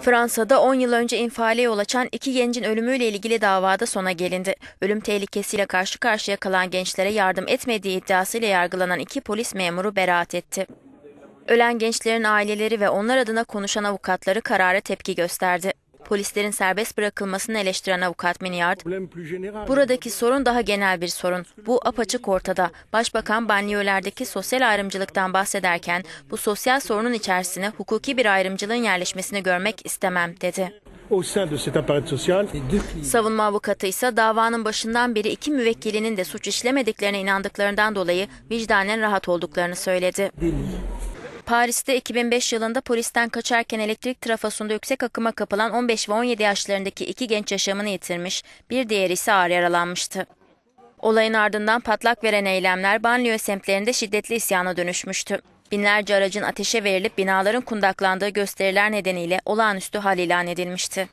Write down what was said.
Fransa'da 10 yıl önce infiale yol açan iki gencin ölümüyle ilgili davada sona gelindi. Ölüm tehlikesiyle karşı karşıya kalan gençlere yardım etmediği iddiasıyla yargılanan iki polis memuru beraat etti. Ölen gençlerin aileleri ve onlar adına konuşan avukatları karara tepki gösterdi. Polislerin serbest bırakılmasını eleştiren avukat Miniard, buradaki sorun daha genel bir sorun. Bu apaçık ortada. Başbakan banliyölerdeki sosyal ayrımcılıktan bahsederken bu sosyal sorunun içerisine hukuki bir ayrımcılığın yerleşmesini görmek istemem dedi. Savunma avukatı ise davanın başından beri iki müvekkilinin de suç işlemediklerine inandıklarından dolayı vicdanen rahat olduklarını söyledi. Paris'te 2005 yılında polisten kaçarken elektrik trafosunda yüksek akıma kapılan 15 ve 17 yaşlarındaki iki genç yaşamını yitirmiş, bir diğeri ise ağır yaralanmıştı. Olayın ardından patlak veren eylemler banliyö semtlerinde şiddetli isyana dönüşmüştü. Binlerce aracın ateşe verilip binaların kundaklandığı gösteriler nedeniyle olağanüstü hal ilan edilmişti.